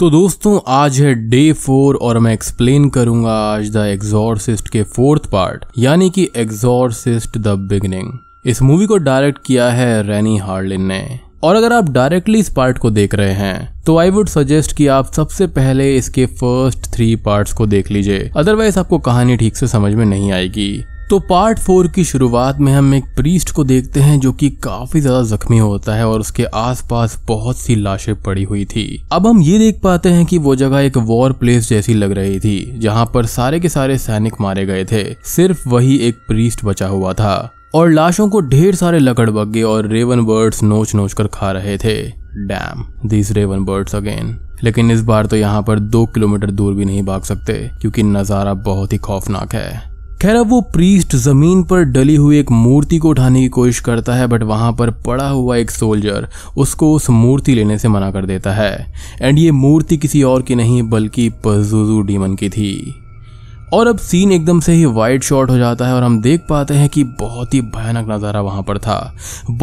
तो दोस्तों आज है डे फोर और मैं एक्सप्लेन करूंगा आज द एग्जॉर्सिस्ट के फोर्थ पार्ट यानी कि एग्जॉर्सिस्ट द बिगनिंग इस मूवी को डायरेक्ट किया है रेनी हार्लिन ने और अगर आप डायरेक्टली इस पार्ट को देख रहे हैं तो आई वुड सजेस्ट कि आप सबसे पहले इसके फर्स्ट थ्री पार्ट्स को देख लीजिए अदरवाइज आपको कहानी ठीक से समझ में नहीं आएगी तो पार्ट फोर की शुरुआत में हम एक प्रीस्ट को देखते हैं जो कि काफी ज्यादा जख्मी होता है और उसके आसपास बहुत सी लाशें पड़ी हुई थी अब हम ये देख पाते हैं कि वो जगह एक वॉर प्लेस जैसी लग रही थी जहां पर सारे के सारे सैनिक मारे गए थे सिर्फ वही एक प्रीस्ट बचा हुआ था और लाशों को ढेर सारे लकड़बग्गे और रेवन बर्ड्स नोच नोच कर खा रहे थे damn these raven birds again लेकिन इस बार तो यहाँ पर दो किलोमीटर दूर भी नहीं भाग सकते क्योंकि नज़ारा बहुत ही खौफनाक है खैर अब वो प्रीस्ट जमीन पर डली हुई एक मूर्ति को उठाने की कोशिश करता है बट वहां पर पड़ा हुआ एक सोल्जर उसको उस मूर्ति लेने से मना कर देता है एंड ये मूर्ति किसी और की नहीं बल्कि पजुजू डीमन की थी और अब सीन एकदम से ही वाइड शॉट हो जाता है और हम देख पाते हैं कि बहुत ही भयानक नज़ारा वहाँ पर था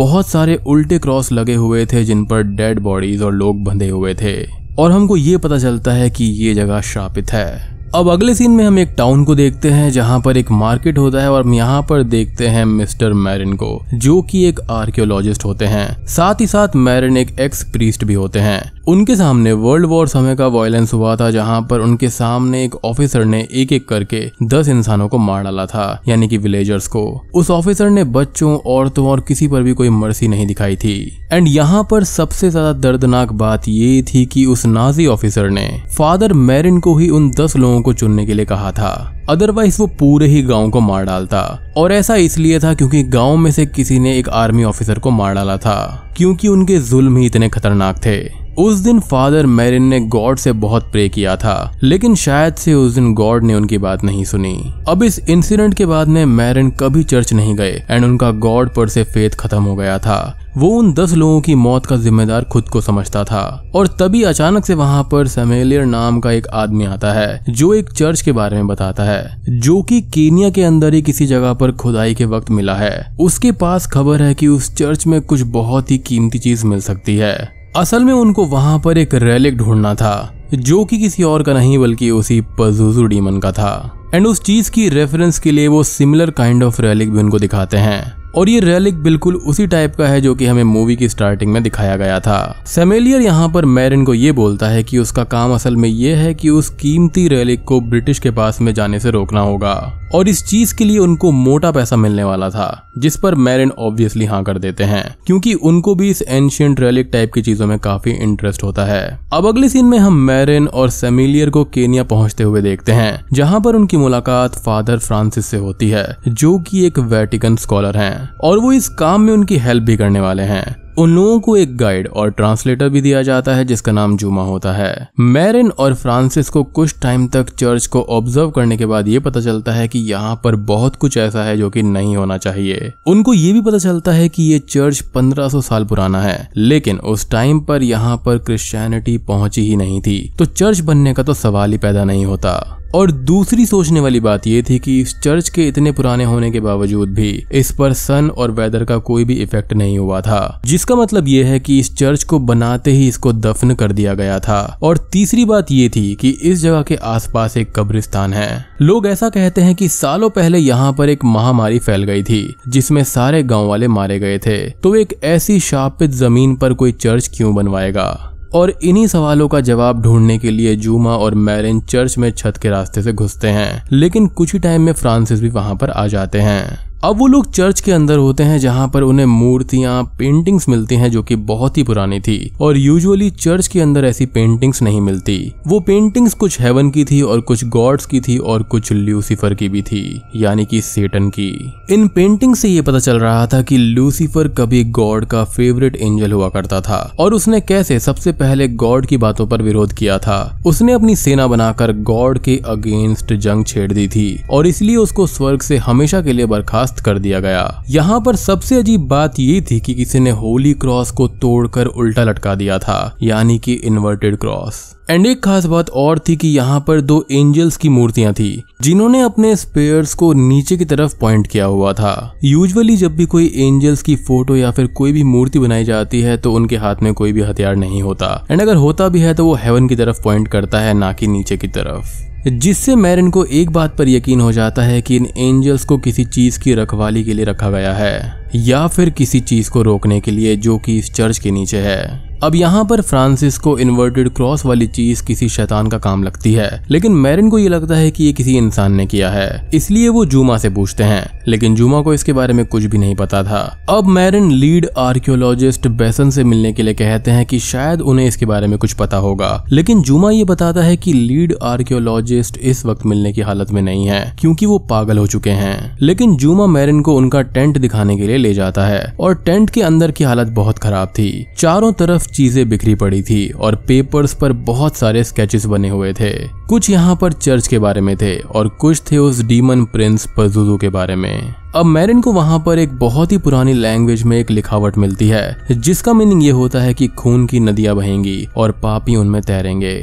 बहुत सारे उल्टे क्रॉस लगे हुए थे जिन पर डेड बॉडीज और लोग बंधे हुए थे और हमको ये पता चलता है कि ये जगह श्रापित है अब अगले सीन में हम एक टाउन को देखते हैं जहां पर एक मार्केट होता है और हम यहाँ पर देखते हैं मिस्टर मैरिन को जो कि एक आर्कियोलॉजिस्ट होते हैं साथ ही साथ मैरिन एक एक्स प्रीस्ट भी होते हैं उनके सामने वर्ल्ड वॉर समय का वायलेंस हुआ था जहां पर उनके सामने एक ऑफिसर ने एक एक करके दस इंसानों को मार डाला था यानी कि विलेजर्स को उस ऑफिसर ने बच्चों औरतों और किसी पर भी कोई मर्सी नहीं दिखाई थी एंड यहाँ पर सबसे ज्यादा दर्दनाक बात ये थी कि उस नाजी ऑफिसर ने फादर मैरिन को ही उन दस लोगों को चुनने के लिए कहा था अदरवाइज वो पूरे ही गांव को मार डालता और ऐसा इसलिए था क्योंकि गांव में से किसी ने एक आर्मी ऑफिसर को मार डाला था क्योंकि उनके जुल्म ही इतने खतरनाक थे उस दिन फादर मैरिन ने गॉड से बहुत प्रे किया था लेकिन शायद से उस दिन गॉड ने उनकी बात नहीं सुनी अब इस इंसिडेंट के बाद में मैरिन कभी चर्च नहीं गए एंड उनका गॉड पर से फेथ खत्म हो गया था वो उन दस लोगों की मौत का जिम्मेदार खुद को समझता था और तभी अचानक से वहां पर समेलियर नाम का एक आदमी आता है जो एक चर्च के बारे में बताता है जो कि केनिया के अंदर ही किसी जगह पर खुदाई के वक्त मिला है उसके पास खबर है कि उस चर्च में कुछ बहुत ही कीमती चीज मिल सकती है असल में उनको वहां पर एक रैलिक ढूंढना था जो कि किसी और का नहीं बल्कि उसी पजुजु डीमन का था एंड उस चीज की रेफरेंस के लिए वो सिमिलर काइंड ऑफ रैलिक भी उनको दिखाते हैं और ये रेलिक बिल्कुल उसी टाइप का है जो कि हमें मूवी की स्टार्टिंग में दिखाया गया था सेमेलियर यहाँ पर मैरिन को ये बोलता है कि उसका काम असल में ये है कि उस कीमती रेलिक को ब्रिटिश के पास में जाने से रोकना होगा और इस चीज के लिए उनको मोटा पैसा मिलने वाला था जिस पर मैरिन ऑब्वियसली हाँ कर देते हैं क्योंकि उनको भी इस एंशियंट रेलिक टाइप की चीजों में काफी इंटरेस्ट होता है अब अगले सीन में हम मैरिन और सेमिलियर को केनिया पहुंचते हुए देखते हैं जहां पर उनकी मुलाकात फादर फ्रांसिस से होती है जो कि एक वेटिकन स्कॉलर हैं और वो इस काम में उनकी हेल्प भी करने वाले हैं उन लोगों को एक गाइड और ट्रांसलेटर भी दिया जाता है जिसका नाम जुमा होता है मैरिन और फ्रांसिस को कुछ टाइम तक चर्च को ऑब्जर्व करने के बाद ये पता चलता है कि यहाँ पर बहुत कुछ ऐसा है जो कि नहीं होना चाहिए उनको ये भी पता चलता है कि ये चर्च 1500 साल पुराना है लेकिन उस टाइम पर यहाँ पर क्रिश्चियनिटी पहुंची ही नहीं थी तो चर्च बनने का तो सवाल ही पैदा नहीं होता और दूसरी सोचने वाली बात यह थी कि इस चर्च के इतने पुराने होने के बावजूद भी इस पर सन और वेदर का कोई भी इफेक्ट नहीं हुआ था जिसका मतलब यह है कि इस चर्च को बनाते ही इसको दफन कर दिया गया था और तीसरी बात ये थी कि इस जगह के आसपास एक कब्रिस्तान है लोग ऐसा कहते हैं कि सालों पहले यहाँ पर एक महामारी फैल गई थी जिसमें सारे गांव वाले मारे गए थे तो एक ऐसी शापित जमीन पर कोई चर्च क्यों बनवाएगा और इन्हीं सवालों का जवाब ढूंढने के लिए जूमा और मैरिन चर्च में छत के रास्ते से घुसते हैं लेकिन कुछ ही टाइम में फ्रांसिस भी वहां पर आ जाते हैं अब वो लोग चर्च के अंदर होते हैं जहाँ पर उन्हें मूर्तियाँ पेंटिंग्स मिलती हैं जो कि बहुत ही पुरानी थी और यूजुअली चर्च के अंदर ऐसी पेंटिंग्स नहीं मिलती वो पेंटिंग्स कुछ हेवन की थी और कुछ गॉड्स की थी और कुछ लूसीफर की भी थी यानी कि सेटन की इन पेंटिंग से ये पता चल रहा था कि लूसीफर कभी गॉड का फेवरेट एंजल हुआ करता था और उसने कैसे सबसे पहले गॉड की बातों पर विरोध किया था उसने अपनी सेना बनाकर गॉड के अगेंस्ट जंग छेड़ दी थी और इसलिए उसको स्वर्ग से हमेशा के लिए बर्खास्त बर्खास्त कर दिया गया यहाँ पर सबसे अजीब बात ये थी कि किसी ने होली क्रॉस को तोड़कर उल्टा लटका दिया था यानी कि इन्वर्टेड क्रॉस एंड एक खास बात और थी कि यहाँ पर दो एंजल्स की मूर्तियां थी जिन्होंने अपने स्पेयर्स को नीचे की तरफ पॉइंट किया हुआ था यूजुअली जब भी कोई एंजल्स की फोटो या फिर कोई भी मूर्ति बनाई जाती है तो उनके हाथ में कोई भी हथियार नहीं होता एंड अगर होता भी है तो वो हेवन की तरफ पॉइंट करता है ना कि नीचे की तरफ जिससे मैरिन को एक बात पर यकीन हो जाता है कि इन एंजल्स को किसी चीज की रखवाली के लिए रखा गया है या फिर किसी चीज को रोकने के लिए जो कि इस चर्च के नीचे है अब यहाँ पर फ्रांसिस को इन्वर्टेड क्रॉस वाली चीज किसी शैतान का काम लगती है लेकिन मैरिन को ये लगता है कि ये किसी इंसान ने किया है इसलिए वो जूमा से पूछते हैं लेकिन जूमा को इसके बारे में कुछ भी नहीं पता था अब मैरिन लीड आर्कियोलॉजिस्ट बेसन से मिलने के लिए कहते हैं कि शायद उन्हें इसके बारे में कुछ पता होगा लेकिन जुमा ये बताता है कि लीड आर्कियोलॉजिस्ट इस वक्त मिलने की हालत में नहीं है क्योंकि वो पागल हो चुके हैं लेकिन जुमा मैरिन को उनका टेंट दिखाने के लिए ले जाता है और टेंट के अंदर की हालत बहुत खराब थी चारों तरफ तरफ चीजें बिखरी पड़ी थी और पेपर्स पर बहुत सारे स्केचेस बने हुए थे कुछ यहाँ पर चर्च के बारे में थे और कुछ थे उस डीमन प्रिंस पजुजू के बारे में अब मैरिन को वहां पर एक बहुत ही पुरानी लैंग्वेज में एक लिखावट मिलती है जिसका मीनिंग ये होता है कि खून की नदियां बहेंगी और पापी उनमें तैरेंगे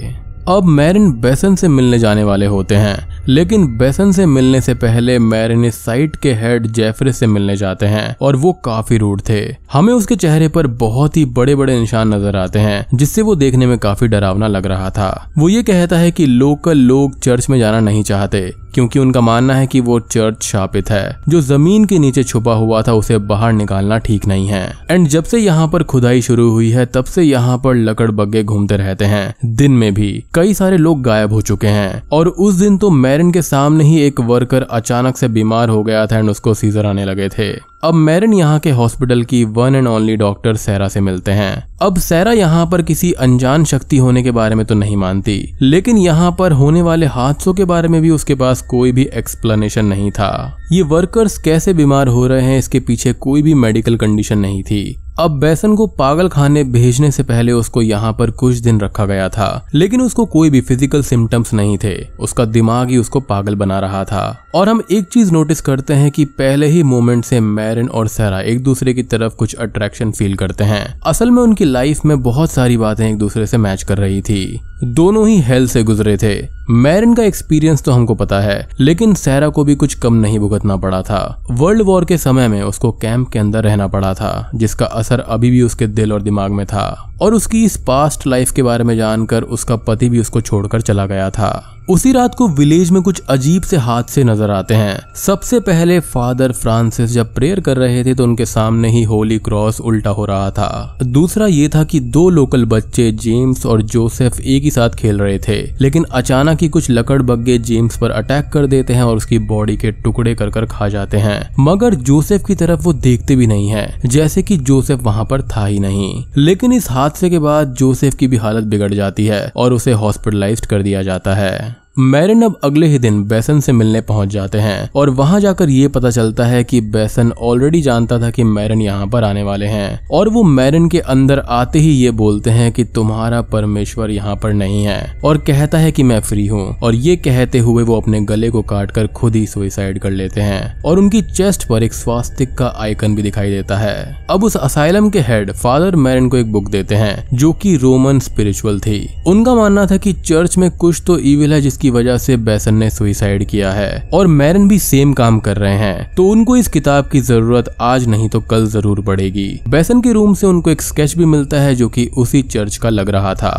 अब मैरिन बेसन से मिलने जाने वाले होते हैं लेकिन बेसन से मिलने से पहले साइट के हेड जेफरे से मिलने जाते हैं और वो काफी रूढ़ थे हमें उसके चेहरे पर बहुत ही बड़े बड़े निशान नजर आते हैं जिससे वो देखने में काफी डरावना लग रहा था वो ये कहता है कि लोकल लोग चर्च में जाना नहीं चाहते क्योंकि उनका मानना है कि वो चर्च शापित है जो जमीन के नीचे छुपा हुआ था उसे बाहर निकालना ठीक नहीं है एंड जब से यहाँ पर खुदाई शुरू हुई है तब से यहाँ पर लकड़ बग्गे घूमते रहते हैं दिन में भी कई सारे लोग गायब हो चुके हैं और उस दिन तो मैरिन के सामने ही एक वर्कर अचानक से बीमार हो गया था एंड उसको सीजर आने लगे थे अब मैरिन यहाँ के हॉस्पिटल की one and only doctor Sarah से मिलते हैं अब सैरा यहाँ पर किसी अनजान शक्ति होने के बारे में तो नहीं मानती लेकिन यहाँ पर होने वाले हादसों के बारे में भी उसके पास कोई भी एक्सप्लेनेशन नहीं था ये वर्कर्स कैसे बीमार हो रहे हैं इसके पीछे कोई भी मेडिकल कंडीशन नहीं थी अब बैसन को पागल खाने भेजने से पहले उसको यहाँ पर कुछ दिन रखा गया था लेकिन उसको कोई भी फिजिकल सिम्टम्स नहीं थे उसका दिमाग ही उसको पागल बना रहा था और हम एक चीज नोटिस करते हैं कि पहले ही मोमेंट से मैरिन और सहरा एक दूसरे की तरफ कुछ अट्रैक्शन फील करते हैं असल में उनकी लाइफ में बहुत सारी बातें एक दूसरे से मैच कर रही थी दोनों ही हेल से गुजरे थे मैरिन का एक्सपीरियंस तो हमको पता है लेकिन सहरा को भी कुछ कम नहीं भुगतना पड़ा था वर्ल्ड वॉर के समय में उसको कैंप के अंदर रहना पड़ा था जिसका असर अभी भी उसके दिल और दिमाग में था और उसकी इस पास्ट लाइफ के बारे में जानकर उसका पति भी उसको छोड़कर चला गया था उसी रात को विलेज में कुछ अजीब से हादसे नजर आते हैं सबसे पहले फादर फ्रांसिस जब प्रेयर कर रहे थे तो उनके सामने ही होली क्रॉस उल्टा हो रहा था दूसरा ये था कि दो लोकल बच्चे जेम्स और जोसेफ एक ही साथ खेल रहे थे लेकिन अचानक ही कुछ लकड़ बग्गे जेम्स पर अटैक कर देते हैं और उसकी बॉडी के टुकड़े कर कर खा जाते हैं मगर जोसेफ की तरफ वो देखते भी नहीं है जैसे की जोसेफ वहाँ पर था ही नहीं लेकिन इस हादसे के बाद जोसेफ की भी हालत बिगड़ जाती है और उसे हॉस्पिटलाइज कर दिया जाता है मैरिन अब अगले ही दिन बैसन से मिलने पहुंच जाते हैं और वहां जाकर ये पता चलता है कि बैसन ऑलरेडी जानता था कि मैरन यहाँ पर आने वाले हैं और वो मैरन के अंदर आते ही ये बोलते हैं कि तुम्हारा परमेश्वर यहाँ पर नहीं है और कहता है कि मैं फ्री हूँ और ये कहते हुए वो अपने गले को काट कर खुद ही सुइसाइड कर लेते हैं और उनकी चेस्ट पर एक स्वास्तिक का आइकन भी दिखाई देता है अब उस असाइलम के हेड फादर मैरन को एक बुक देते हैं जो की रोमन स्पिरिचुअल थी उनका मानना था की चर्च में कुछ तो इविल है जिसकी जिसकी वजह से बैसन ने सुइसाइड किया है और मैरन भी सेम काम कर रहे हैं तो उनको इस किताब की जरूरत आज नहीं तो कल जरूर पड़ेगी बैसन के रूम से उनको एक स्केच भी मिलता है जो की उसी चर्च का लग रहा था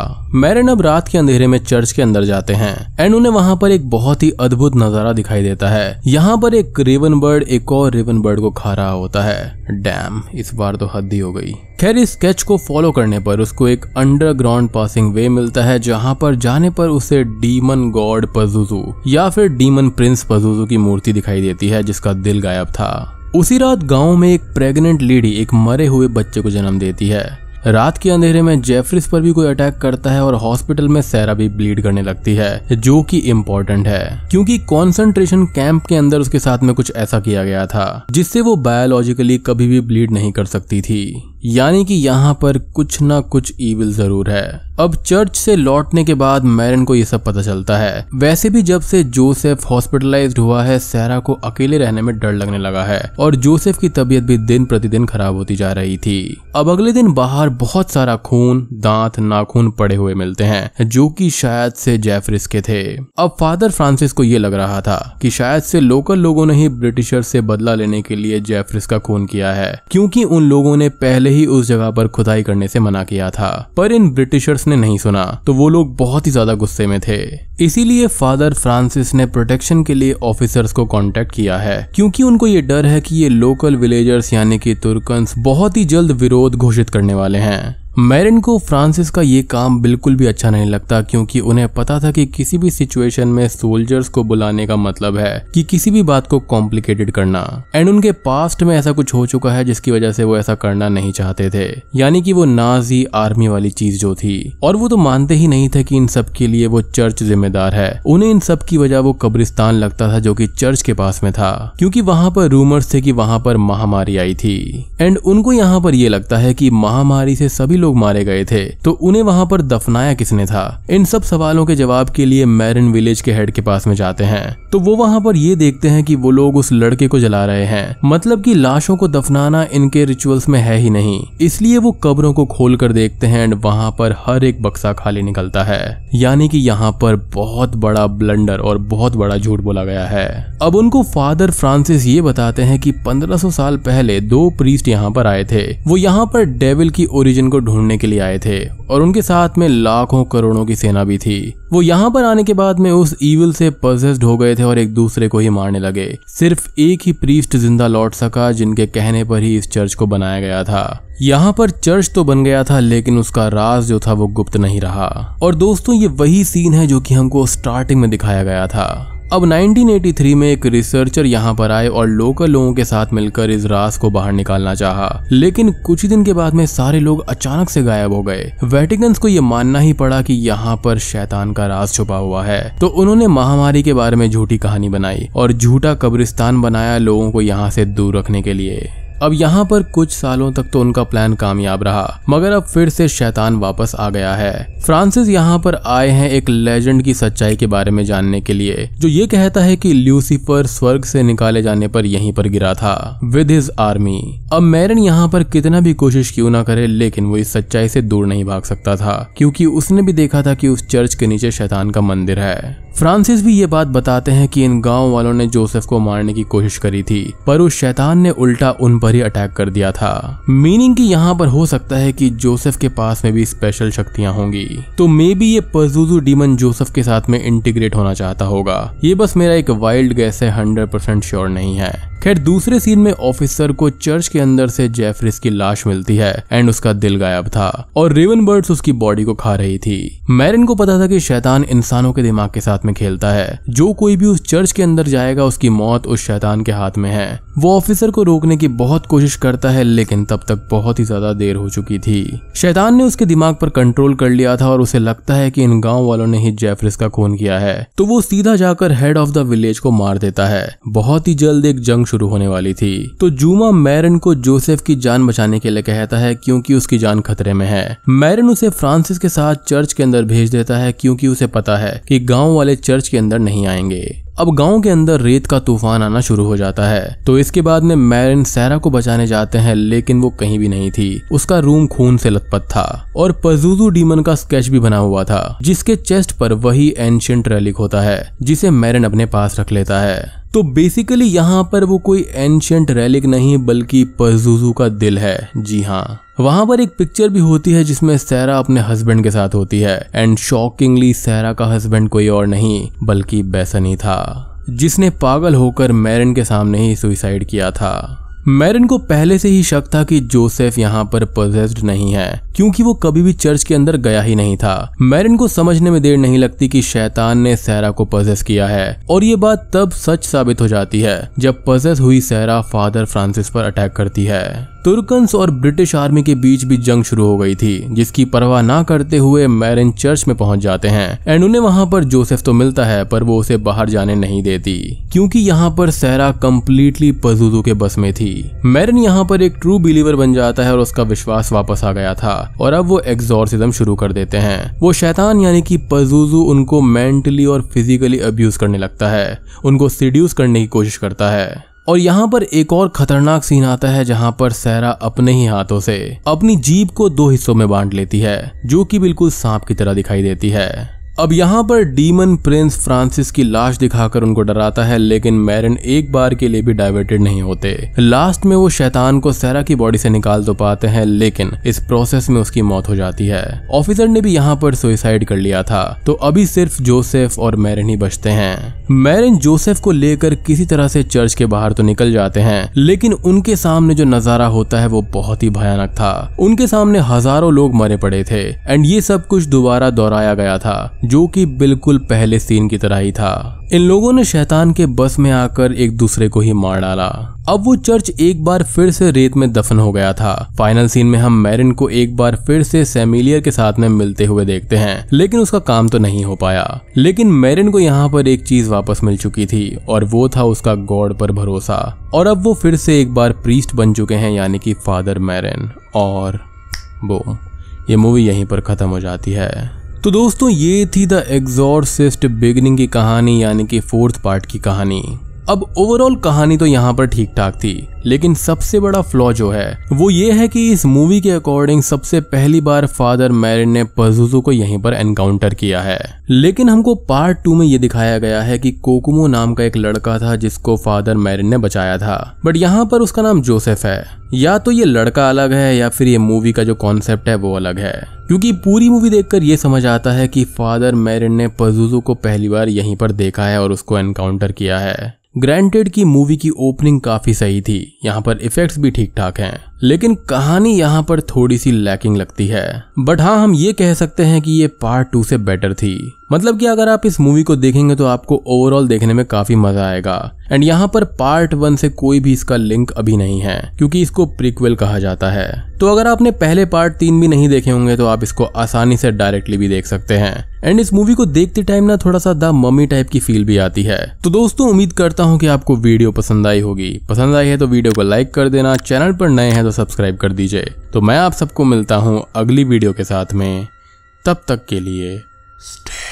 मैरन अब रात के अंधेरे में चर्च के अंदर जाते हैं एंड उन्हें वहां पर एक बहुत ही अद्भुत नजारा दिखाई देता है यहाँ पर एक रेवन बर्ड एक और रेवन बर्ड को खा रहा होता है डैम इस बार तो हद ही हो गई खैर इस स्केच को फॉलो करने पर उसको एक अंडरग्राउंड पासिंग वे मिलता है जहां पर जाने पर उसे डीमन गॉड पजुजू या फिर डीमन प्रिंस पजुजू की मूर्ति दिखाई देती है जिसका दिल गायब था उसी रात गांव में एक प्रेग्नेंट लेडी एक मरे हुए बच्चे को जन्म देती है रात के अंधेरे में जेफरिस पर भी कोई अटैक करता है और हॉस्पिटल में सैरा भी ब्लीड करने लगती है जो कि इम्पोर्टेंट है क्योंकि कॉन्सेंट्रेशन कैंप के अंदर उसके साथ में कुछ ऐसा किया गया था जिससे वो बायोलॉजिकली कभी भी ब्लीड नहीं कर सकती थी यानी कि यहाँ पर कुछ ना कुछ ईविल जरूर है अब चर्च से लौटने के बाद मैरन को यह सब पता चलता है वैसे भी जब से जोसेफ हॉस्पिटलाइज हुआ है सहरा को अकेले रहने में डर लगने लगा है और जोसेफ की तबीयत भी दिन प्रतिदिन खराब होती जा रही थी अब अगले दिन बाहर बहुत सारा खून दांत नाखून पड़े हुए मिलते हैं जो की शायद से जेफरिस के थे अब फादर फ्रांसिस को ये लग रहा था की शायद से लोकल लोगों ने ही ब्रिटिशर से बदला लेने के लिए जेफरिस का खून किया है क्यूँकी उन लोगों ने पहले ही उस जगह पर खुदाई करने से मना किया था पर इन ब्रिटिशर्स ने नहीं सुना तो वो लोग बहुत ही ज्यादा गुस्से में थे इसीलिए फादर फ्रांसिस ने प्रोटेक्शन के लिए ऑफिसर्स को कांटेक्ट किया है क्योंकि उनको ये डर है कि ये लोकल विलेजर्स यानी कि तुर्कन्स बहुत ही जल्द विरोध घोषित करने वाले हैं मैरिन को फ्रांसिस का ये काम बिल्कुल भी अच्छा नहीं लगता क्योंकि उन्हें पता था कि किसी भी सिचुएशन में सोल्जर्स को बुलाने का मतलब है कि किसी भी बात को कॉम्प्लिकेटेड करना एंड उनके पास्ट में ऐसा कुछ हो चुका है जिसकी वजह से वो ऐसा करना नहीं चाहते थे यानी कि वो नाजी आर्मी वाली चीज जो थी और वो तो मानते ही नहीं थे कि इन सब के लिए वो चर्च जिम्मेदार है उन्हें इन सब की वजह वो कब्रिस्तान लगता था जो की चर्च के पास में था क्योंकि वहां पर रूमर्स थे की वहां पर महामारी आई थी एंड उनको यहाँ पर ये लगता है की महामारी से सभी लोग मारे गए थे तो उन्हें वहां पर दफनाया किसने था इन सब सवालों के जवाब के लिए मैरिन विलेज के हेड के पास में जाते हैं तो वो वहां पर ये देखते हैं कि वो लोग उस लड़के को जला रहे हैं मतलब कि लाशों को दफनाना इनके रिचुअल्स में है ही नहीं इसलिए वो कब्रों को खोल कर देखते हैं एंड वहां पर हर एक बक्सा खाली निकलता है यानी कि यहाँ पर बहुत बड़ा ब्लंडर और बहुत बड़ा झूठ बोला गया है अब उनको फादर फ्रांसिस ये बताते हैं कि 1500 साल पहले दो प्रीस्ट यहाँ पर आए थे वो यहाँ पर डेविल की ओरिजिन को ढूंढने के लिए आए थे और उनके साथ में लाखों करोड़ों की सेना भी थी वो यहाँ पर आने के बाद में उस ईविल से पजेस्ड हो गए थे और एक दूसरे को ही मारने लगे सिर्फ एक ही प्रीस्ट जिंदा लौट सका जिनके कहने पर ही इस चर्च को बनाया गया था यहाँ पर चर्च तो बन गया था लेकिन उसका राज जो था वो गुप्त नहीं रहा और दोस्तों ये वही सीन है जो कि हमको स्टार्टिंग में दिखाया गया था अब 1983 में एक रिसर्चर यहाँ पर आए और लोकल लोगों के साथ मिलकर इस रास को बाहर निकालना चाहा लेकिन कुछ ही दिन के बाद में सारे लोग अचानक से गायब हो गए वेटिकन्स को ये मानना ही पड़ा कि यहाँ पर शैतान का रास छुपा हुआ है तो उन्होंने महामारी के बारे में झूठी कहानी बनाई और झूठा कब्रिस्तान बनाया लोगों को यहाँ से दूर रखने के लिए अब यहाँ पर कुछ सालों तक तो उनका प्लान कामयाब रहा मगर अब फिर से शैतान वापस आ गया है फ्रांसिस यहाँ पर आए हैं एक लेजेंड की सच्चाई के बारे में जानने के लिए जो ये कहता है कि ल्यूसीफर स्वर्ग से निकाले जाने पर यहीं पर गिरा था विद हिज आर्मी अब मैरन यहाँ पर कितना भी कोशिश क्यों ना करे लेकिन वो इस सच्चाई से दूर नहीं भाग सकता था क्योंकि उसने भी देखा था कि उस चर्च के नीचे शैतान का मंदिर है फ्रांसिस भी ये बात बताते हैं कि इन गांव वालों ने जोसेफ को मारने की कोशिश करी थी पर उस शैतान ने उल्टा उन पर ही अटैक कर दिया था मीनिंग कि यहाँ पर हो सकता है कि जोसेफ के पास में भी स्पेशल शक्तियाँ होंगी तो मे बी ये पजूजू डीमन जोसेफ के साथ में इंटीग्रेट होना चाहता होगा ये बस मेरा एक वाइल्ड गैस है हंड्रेड परसेंट श्योर नहीं है खैर दूसरे सीन में ऑफिसर को चर्च के अंदर से जेफरिस की लाश मिलती है एंड उसका दिल गायब था और रेवन बर्ड्स उसकी बॉडी को खा रही थी मैरिन को पता था कि शैतान इंसानों के दिमाग के साथ में खेलता है जो कोई भी उस चर्च के अंदर जाएगा उसकी मौत उस शैतान के हाथ में है वो ऑफिसर को रोकने की बहुत कोशिश करता है लेकिन तब तक बहुत ही ज्यादा देर हो चुकी थी शैतान ने उसके दिमाग पर कंट्रोल कर लिया था और उसे लगता है कि इन गांव वालों ने ही जेफरिस का खून किया है तो वो सीधा जाकर हेड ऑफ द विलेज को मार देता है बहुत ही जल्द एक जंग शुरू होने वाली थी तो जूमा मैरन को जोसेफ की जान बचाने के लिए कहता है क्योंकि उसकी जान खतरे में है मैरन उसे फ्रांसिस के साथ चर्च के अंदर भेज देता है क्योंकि उसे पता है कि गांव वाले चर्च के अंदर नहीं आएंगे अब गांव के अंदर रेत का तूफान आना शुरू हो जाता है तो इसके बाद में मैरिन सैरा को बचाने जाते हैं लेकिन वो कहीं भी नहीं थी उसका रूम खून से लथपथ था और पजूजू डीमन का स्केच भी बना हुआ था जिसके चेस्ट पर वही एंशियंट रेलिक होता है जिसे मैरिन अपने पास रख लेता है तो बेसिकली यहाँ पर वो कोई एंशियंट रैलिक नहीं बल्कि पजुजू का दिल है जी हाँ वहां पर एक पिक्चर भी होती है जिसमें सहरा अपने हस्बैंड के साथ होती है एंड शॉकिंगली सहरा का हस्बैंड कोई और नहीं बल्कि ही था जिसने पागल होकर मैरन के सामने ही सुइसाइड किया था मैरिन को पहले से ही शक था कि जोसेफ यहाँ पर पोजेस्ड नहीं है क्योंकि वो कभी भी चर्च के अंदर गया ही नहीं था मैरिन को समझने में देर नहीं लगती कि शैतान ने सहरा को पोजेस किया है और ये बात तब सच साबित हो जाती है जब पोजेस हुई सहरा फादर फ्रांसिस पर अटैक करती है तुर्कंस और ब्रिटिश आर्मी के बीच भी जंग शुरू हो गई थी जिसकी परवाह ना करते हुए मैरिन चर्च में पहुंच जाते हैं एंड उन्हें वहां पर जोसेफ तो मिलता है पर वो उसे बाहर जाने नहीं देती क्योंकि यहाँ पर सहरा कम्प्लीटली पजूदू के बस में थी मैरिन यहाँ पर एक ट्रू बिलीवर बन जाता है और उसका विश्वास वापस आ गया था और अब वो एग्जॉर्सिज्म शुरू कर देते हैं वो शैतान यानी कि पजूजू उनको मेंटली और फिजिकली अब्यूज करने लगता है उनको सीड्यूस करने की कोशिश करता है और यहाँ पर एक और खतरनाक सीन आता है जहाँ पर सहरा अपने ही हाथों से अपनी जीप को दो हिस्सों में बांट लेती है जो कि बिल्कुल सांप की तरह दिखाई देती है अब यहाँ पर डीमन प्रिंस फ्रांसिस की लाश दिखाकर उनको डराता है लेकिन मैरिन एक बार के लिए भी डाइवर्टेड नहीं होते लास्ट में वो शैतान को सेरा की बॉडी से निकाल तो पाते हैं लेकिन इस प्रोसेस में उसकी मौत हो जाती है ऑफिसर ने भी यहाँ पर सुइसाइड कर लिया था तो अभी सिर्फ जोसेफ और मैरिन ही बचते हैं मैरिन जोसेफ को लेकर किसी तरह से चर्च के बाहर तो निकल जाते हैं लेकिन उनके सामने जो नजारा होता है वो बहुत ही भयानक था उनके सामने हजारों लोग मरे पड़े थे एंड ये सब कुछ दोबारा दोहराया गया था जो कि बिल्कुल पहले सीन की तरह ही था इन लोगों ने शैतान के बस में आकर एक दूसरे को ही मार डाला अब वो चर्च एक बार फिर से रेत में दफन हो गया था फाइनल सीन में हम मैरिन को एक बार फिर से सेमिलियर के साथ में मिलते हुए देखते हैं लेकिन उसका काम तो नहीं हो पाया लेकिन मैरिन को यहाँ पर एक चीज वापस मिल चुकी थी और वो था उसका गॉड पर भरोसा और अब वो फिर से एक बार प्रीस्ट बन चुके हैं यानी कि फादर मैरिन और वो ये मूवी यहीं पर खत्म हो जाती है तो दोस्तों ये थी द एग्जॉर्सिस्ट बिगनिंग की कहानी यानी कि फोर्थ पार्ट की कहानी अब ओवरऑल कहानी तो यहाँ पर ठीक ठाक थी लेकिन सबसे बड़ा फ्लॉ जो है वो ये है कि इस मूवी के अकॉर्डिंग सबसे पहली बार फादर मैरिन ने पजुजू को यहीं पर एनकाउंटर किया है लेकिन हमको पार्ट टू में ये दिखाया गया है कि कोकुमो नाम का एक लड़का था जिसको फादर मैरिन ने बचाया था बट यहाँ पर उसका नाम जोसेफ है या तो ये लड़का अलग है या फिर ये मूवी का जो कॉन्सेप्ट है वो अलग है क्योंकि पूरी मूवी देखकर यह समझ आता है कि फादर मैरिन ने पजूजू को पहली बार यहीं पर देखा है और उसको एनकाउंटर किया है ग्रांटेड की मूवी की ओपनिंग काफी सही थी यहाँ पर इफेक्ट्स भी ठीक ठाक हैं लेकिन कहानी यहाँ पर थोड़ी सी लैकिंग लगती है बट हाँ हम ये कह सकते हैं कि ये पार्ट टू से बेटर थी मतलब कि अगर आप इस मूवी को देखेंगे तो आपको ओवरऑल देखने में काफी मजा आएगा एंड यहाँ पर पार्ट वन से कोई भी इसका लिंक अभी नहीं है क्योंकि इसको प्रीक्वल कहा जाता है तो अगर आपने पहले पार्ट तीन भी नहीं देखे होंगे तो आप इसको आसानी से डायरेक्टली भी देख सकते हैं एंड इस मूवी को देखते टाइम ना थोड़ा सा द मम्मी टाइप की फील भी आती है तो दोस्तों उम्मीद करता हूँ कि आपको वीडियो पसंद आई होगी पसंद आई है तो वीडियो को लाइक कर देना चैनल पर नए हैं तो सब्सक्राइब कर दीजिए तो मैं आप सबको मिलता हूँ अगली वीडियो के साथ में तब तक के लिए स्टे